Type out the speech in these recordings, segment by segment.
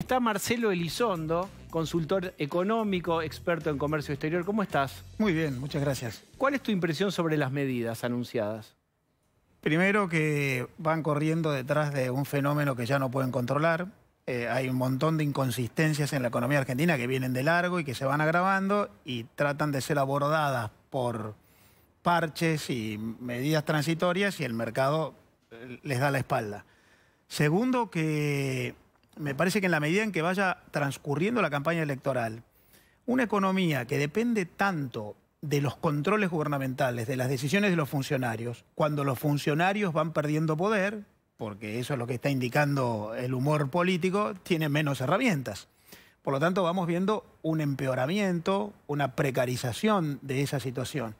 Está Marcelo Elizondo, consultor económico, experto en comercio exterior. ¿Cómo estás? Muy bien, muchas gracias. ¿Cuál es tu impresión sobre las medidas anunciadas? Primero que van corriendo detrás de un fenómeno que ya no pueden controlar. Eh, hay un montón de inconsistencias en la economía argentina que vienen de largo y que se van agravando y tratan de ser abordadas por parches y medidas transitorias y el mercado eh, les da la espalda. Segundo que me parece que en la medida en que vaya transcurriendo la campaña electoral, una economía que depende tanto de los controles gubernamentales, de las decisiones de los funcionarios, cuando los funcionarios van perdiendo poder, porque eso es lo que está indicando el humor político, tiene menos herramientas. Por lo tanto, vamos viendo un empeoramiento, una precarización de esa situación.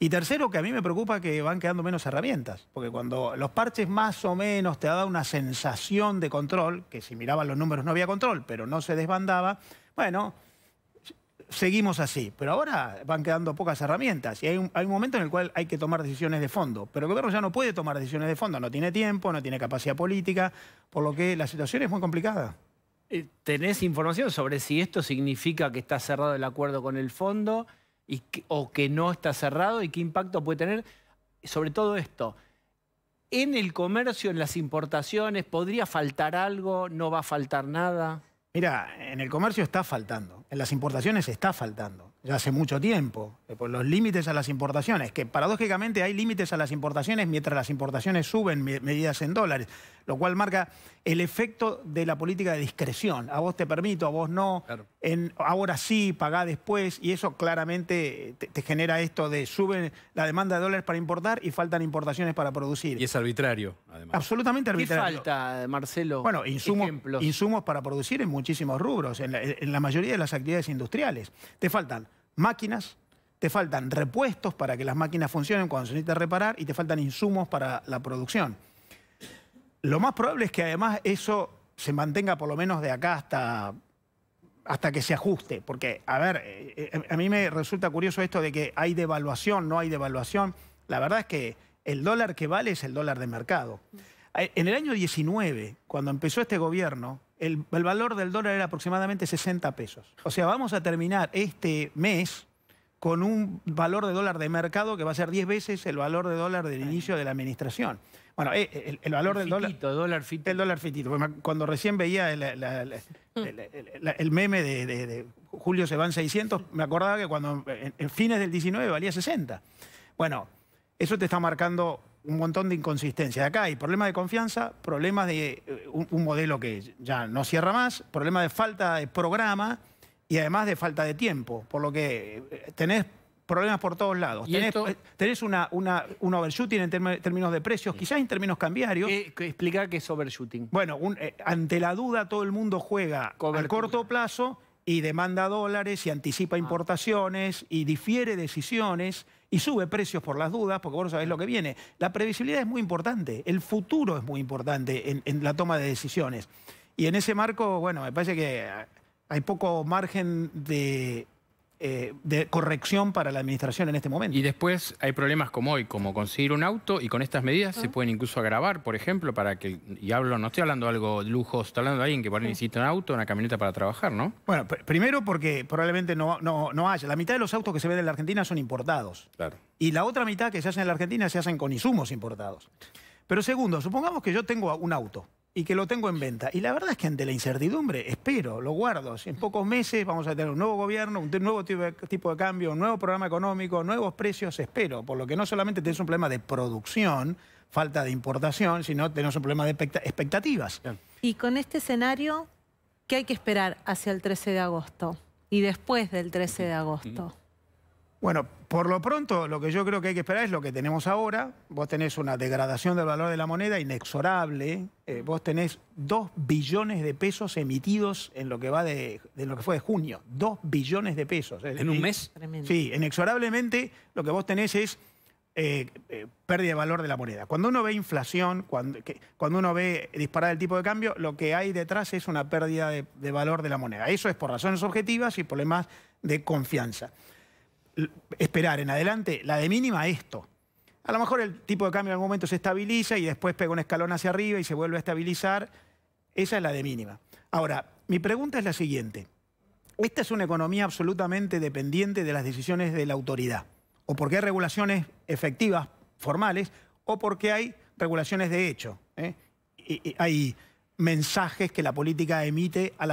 Y tercero, que a mí me preocupa que van quedando menos herramientas, porque cuando los parches más o menos te ha dado una sensación de control, que si miraban los números no había control, pero no se desbandaba, bueno, seguimos así. Pero ahora van quedando pocas herramientas y hay un, hay un, momento en el cual hay que tomar decisiones de fondo. Pero el gobierno ya no puede tomar decisiones de fondo, no tiene tiempo, no tiene capacidad política, por lo que la situación es muy complicada. Eh, ¿Tenés información sobre si esto significa que está cerrado el acuerdo con el fondo? o que no está cerrado y qué impacto puede tener, sobre todo esto. En el comercio, en las importaciones, ¿podría faltar algo? ¿No va a faltar nada? Mira, en el comercio está faltando, en las importaciones está faltando hace mucho tiempo, eh, los límites a las importaciones, que paradójicamente hay límites a las importaciones mientras las importaciones suben medidas en dólares, lo cual marca el efecto de la política de discreción. A vos te permito, a vos no, en, ahora sí, pagá después, y eso claramente eh, te, genera esto de sube la demanda de dólares para importar y faltan importaciones para producir. Y es arbitrario, además. Absolutamente arbitrario. ¿Qué falta, Marcelo? Bueno, insumos, insumos para producir en muchísimos rubros, en la mayoría de las actividades industriales. Te faltan máquinas, te faltan repuestos para que las máquinas funcionen cuando se necesita reparar y te faltan insumos para la producción. Lo más probable es que además eso se mantenga por lo menos de acá hasta, hasta que se ajuste. Porque, a ver, eh, eh, a mí me resulta curioso esto de que hay devaluación, no hay devaluación. La verdad es que el dólar que vale es el dólar de mercado. Eh, en el año 19, cuando empezó este gobierno, el, valor del dólar era aproximadamente 60 pesos. O sea, vamos a terminar este mes con un valor de dólar de mercado que va a ser 10 veces el valor de dólar del inicio de la administración. Bueno, eh, el, valor del fitito, dólar, dólar fitito. El dólar fitito. Cuando recién veía mm. el, meme de, Julio se van 600, me acordaba que cuando en fines del 19 valía 60. Bueno, eso te está marcando un montón de inconsistencias. Acá hay problemas de confianza, problemas de eh, un, modelo que ya no cierra más, problemas de falta de programa y además de falta de tiempo, por lo que eh, tenés problemas por todos lados. Tenés, eh, una, un overshooting en términos de precios, quizás en términos cambiarios. ¿Qué, explica explicar qué es overshooting? Bueno, ante la duda todo el mundo juega a corto plazo y demanda dólares y anticipa ah. importaciones y difiere decisiones y sube precios por las dudas porque vos no sabés lo que viene. La previsibilidad es muy importante, el futuro es muy importante en, en la toma de decisiones. Y en ese marco, bueno, me parece que hay poco margen de eh, de corrección para la administración en este momento. Y después hay problemas como hoy, como conseguir un auto y con estas medidas se ah. pueden incluso agravar, por ejemplo, para que, y hablo, no estoy hablando de algo lujo estoy hablando de alguien que por necesita un auto, una camioneta para trabajar, ¿no? Bueno, primero porque probablemente no, no, no haya. La mitad de los autos que se ven en la Argentina son importados. Y la otra mitad que se hacen en la Argentina se hacen con insumos importados. Pero segundo, supongamos que yo tengo un auto y que lo tengo en venta. Y la verdad es que ante la incertidumbre, espero, lo guardo. Si En pocos meses vamos a tener un nuevo gobierno, un nuevo tipo de cambio, un nuevo programa económico, nuevos precios, espero. Por lo que no solamente tenés un problema de producción, falta de importación, sino tenemos un problema de expectativas. Y con este escenario, ¿qué hay que esperar hacia el 13 de agosto y después del 13 de agosto? Bueno, por lo pronto, lo que yo creo que hay que esperar es lo que tenemos ahora. Vos tenés una degradación del valor de la moneda inexorable. Eh, vos tenés dos billones de pesos emitidos en lo que va de, lo que fue de junio. dos billones de pesos. ¿En un mes? Sí, inexorablemente lo que vos tenés es eh, eh, pérdida de valor de la moneda. Cuando uno ve inflación, cuando, uno ve disparar el tipo de cambio, lo que hay detrás es una pérdida de, de valor de la moneda. Eso es por razones objetivas y problemas de confianza esperar en adelante, la de mínima, esto. A lo mejor el tipo de cambio en algún momento se estabiliza y después pega un escalón hacia arriba y se vuelve a estabilizar. Esa es la de mínima. Ahora, mi pregunta es la siguiente. Esta es una economía absolutamente dependiente de las decisiones de la autoridad, o porque hay regulaciones efectivas, formales, o porque hay regulaciones de hecho. ¿eh? hay mensajes que la política emite a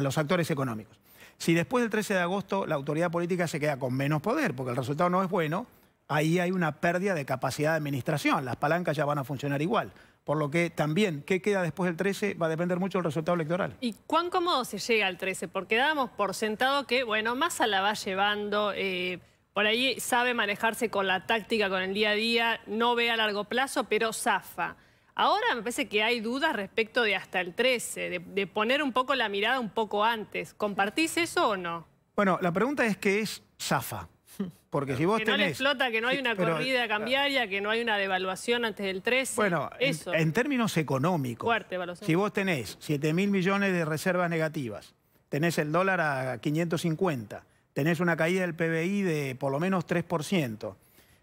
los actores económicos. Si después del 13 de agosto la autoridad política se queda con menos poder, porque el resultado no es bueno, ahí hay una pérdida de capacidad de administración. Las palancas ya van a funcionar igual. Por lo que también, ¿qué queda después del 13? Va a depender mucho del resultado electoral. ¿Y cuán cómodo se llega al 13? Porque dábamos por sentado que, bueno, Massa la va llevando, eh, por ahí sabe manejarse con la táctica, con el día a día, no ve a largo plazo, pero zafa. Ahora me parece que hay dudas respecto de hasta el 13, de, poner un poco la mirada un poco antes. ¿Compartís eso o no? Bueno, la pregunta es que es zafa. Porque si vos que no le explota, que no hay una corrida cambiaria, que no hay una devaluación antes del 13. Bueno, eso. En, términos económicos, si vos tenés 7 mil millones de reservas negativas, tenés el dólar a 550, tenés una caída del PBI de por lo menos 3%,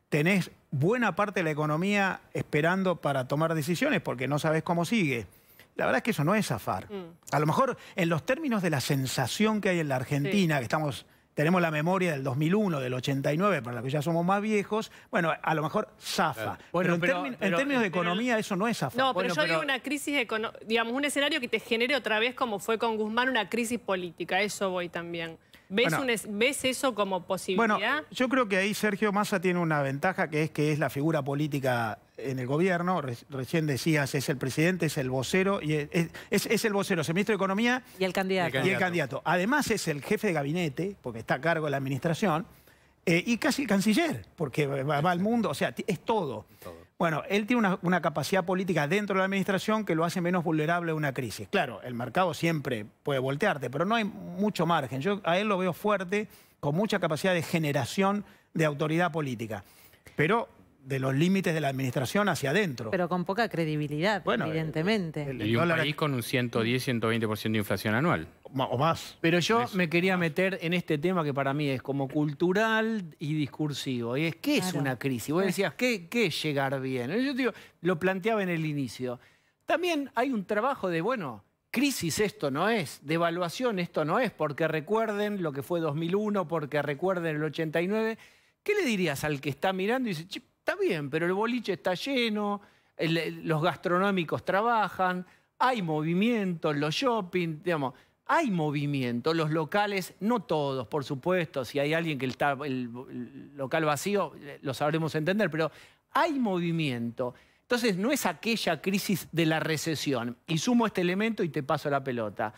tenés buena parte de la economía esperando para tomar decisiones porque no sabes cómo sigue. La verdad es que eso no es zafar. Mm. A lo mejor en los términos de la sensación que hay en la Argentina, que estamos tenemos la memoria del 2001, del 89, para la que ya somos más viejos, bueno, a lo mejor zafa. en, términos de economía eso no es zafar. No, pero yo digo una crisis, digamos, un escenario que te genere otra vez, como fue con Guzmán, una crisis política. Eso voy también. ¿Ves, eso como posibilidad? Bueno, yo creo que ahí Sergio Massa tiene una ventaja que es que es la figura política en el gobierno. recién decías, es el presidente, es el vocero, y es, el vocero, es el ministro de Economía. Y el candidato. Y el candidato. Además es el jefe de gabinete, porque está a cargo de la administración, eh, y casi canciller, porque va, al mundo, o sea, es todo. todo. Bueno, él tiene una, capacidad política dentro de la administración que lo hace menos vulnerable a una crisis. Claro, el mercado siempre puede voltearte, pero no hay mucho margen. Yo a él lo veo fuerte, con mucha capacidad de generación de autoridad política. Pero de los límites de la administración hacia adentro. Pero con poca credibilidad, evidentemente. y un país con un 110, 120% de inflación anual. O más. Pero yo me quería meter en este tema que para mí es como cultural y discursivo. Y es, ¿qué es una crisis? Vos decías, ¿qué, es llegar bien? Yo digo, lo planteaba en el inicio. También hay un trabajo de, bueno, crisis esto no es, devaluación esto no es, porque recuerden lo que fue 2001, porque recuerden el 89. ¿Qué le dirías al que está mirando y dice, Está bien, pero el boliche está lleno, los gastronómicos trabajan, hay movimiento, los shopping, digamos, hay movimiento, los locales, no todos, por supuesto, si hay alguien que está el, local vacío, eh, lo sabremos entender, pero hay movimiento. Entonces, no es aquella crisis de la recesión. Y sumo este elemento y te paso la pelota.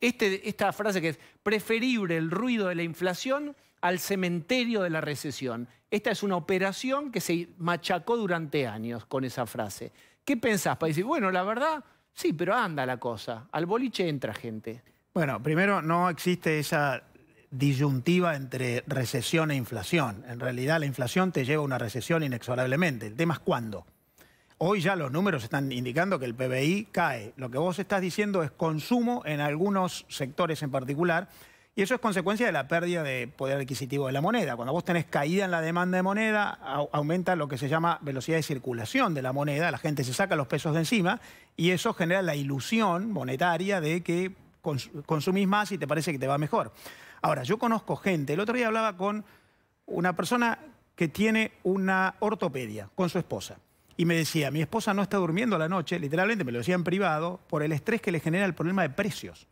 Este, esta frase que es preferible el ruido de la inflación al cementerio de la recesión. Esta es una operación que se machacó durante años con esa frase. ¿Qué pensás? Para decir, bueno, la verdad, sí, pero anda la cosa. Al boliche entra gente. Bueno, primero, no existe esa disyuntiva entre recesión e inflación. En realidad, la inflación te lleva a una recesión inexorablemente. El tema es cuándo. Hoy ya los números están indicando que el PBI cae. Lo que vos estás diciendo es consumo en algunos sectores en particular y eso es consecuencia de la pérdida de poder adquisitivo de la moneda. Cuando vos tenés caída en la demanda de moneda, aumenta lo que se llama velocidad de circulación de la moneda, la gente se saca los pesos de encima y eso genera la ilusión monetaria de que consumís más y te parece que te va mejor. Ahora, yo conozco gente, el otro día hablaba con una persona que tiene una ortopedia con su esposa. Y me decía, mi esposa no está durmiendo la noche, literalmente me lo decía en privado, por el estrés que le genera el problema de precios.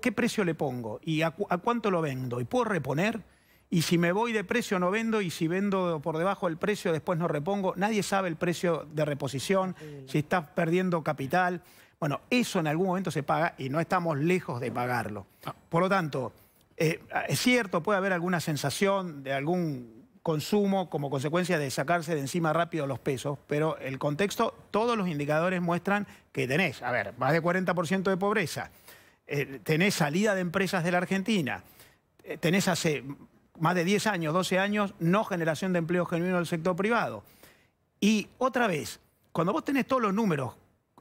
¿qué precio le pongo? ¿Y a, cuánto lo vendo? ¿Y puedo reponer? Y si me voy de precio no vendo y si vendo por debajo del precio después no repongo. Nadie sabe el precio de reposición, si estás perdiendo capital. Bueno, eso en algún momento se paga y no estamos lejos de pagarlo. Ah. Por lo tanto, eh, es cierto, puede haber alguna sensación de algún consumo como consecuencia de sacarse de encima rápido los pesos, pero el contexto, todos los indicadores muestran que tenés, a ver, más de 40% de pobreza, eh, tenés salida de empresas de la Argentina, eh, tenés hace más de 10 años, 12 años, no generación de empleo genuino del sector privado. Y otra vez, cuando vos tenés todos los números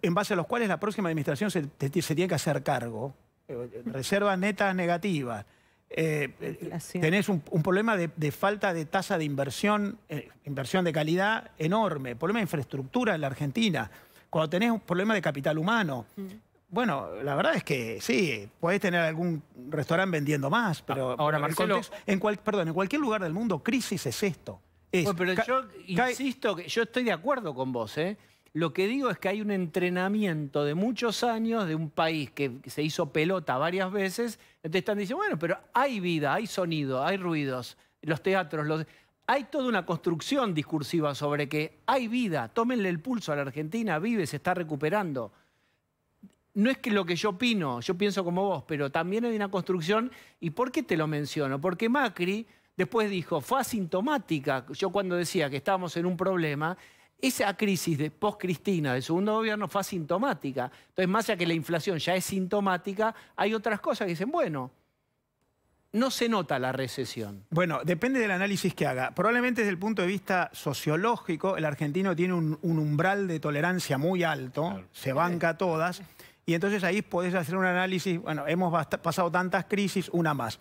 en base a los cuales la próxima administración se, tiene que hacer cargo, eh, reservas netas negativas, tenés un, problema de, de, falta de tasa de inversión, inversión de calidad enorme, problema de infraestructura en la Argentina, cuando tenés un problema de capital humano, mm. Bueno, la verdad es que sí, puedes tener algún restaurante vendiendo más, ah, pero ahora Marcelo, en, en perdón, en cualquier lugar del mundo crisis es esto. pero yo insisto que yo estoy de acuerdo con vos, ¿eh? Lo que digo es que hay un entrenamiento de muchos años de un país que se hizo pelota varias veces, entonces están diciendo, bueno, pero hay vida, hay sonido, hay ruidos, los teatros, los hay toda una construcción discursiva sobre que hay vida, tómenle el pulso a la Argentina, vive, se está recuperando no es que lo que yo opino, yo pienso como vos, pero también hay una construcción. ¿Y por qué te lo menciono? Porque Macri después dijo, fue asintomática. Yo cuando decía que estábamos en un problema, esa crisis de post-Cristina, del segundo gobierno, fue asintomática. Entonces, más allá que la inflación ya es sintomática, hay otras cosas que dicen, bueno, no se nota la recesión. Bueno, depende del análisis que haga. Probablemente desde el punto de vista sociológico, el argentino tiene un, umbral de tolerancia muy alto, se banca todas. Y entonces ahí podés hacer un análisis, bueno, hemos pasado tantas crisis, una más.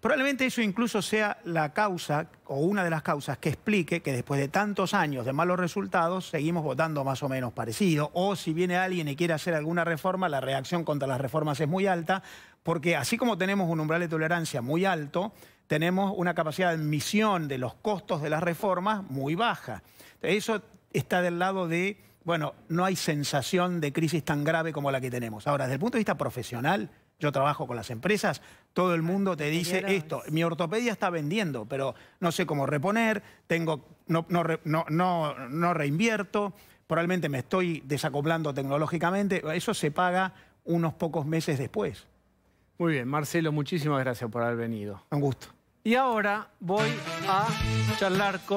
Probablemente eso incluso sea la causa o una de las causas que explique que después de tantos años de malos resultados seguimos votando más o menos parecido. O si viene alguien y quiere hacer alguna reforma, la reacción contra las reformas es muy alta, porque así como tenemos un umbral de tolerancia muy alto, tenemos una capacidad de admisión de los costos de las reformas muy baja. Eso está del lado de bueno, no hay sensación de crisis tan grave como la que tenemos. Ahora, desde el punto de vista profesional, yo trabajo con las empresas, todo el mundo te dice esto, mi ortopedia está vendiendo, pero no sé cómo reponer, tengo, no, no, no, no reinvierto, probablemente me estoy desacoplando tecnológicamente, eso se paga unos pocos meses después. Muy bien, Marcelo, muchísimas gracias por haber venido. Un gusto. Y ahora voy a charlar con...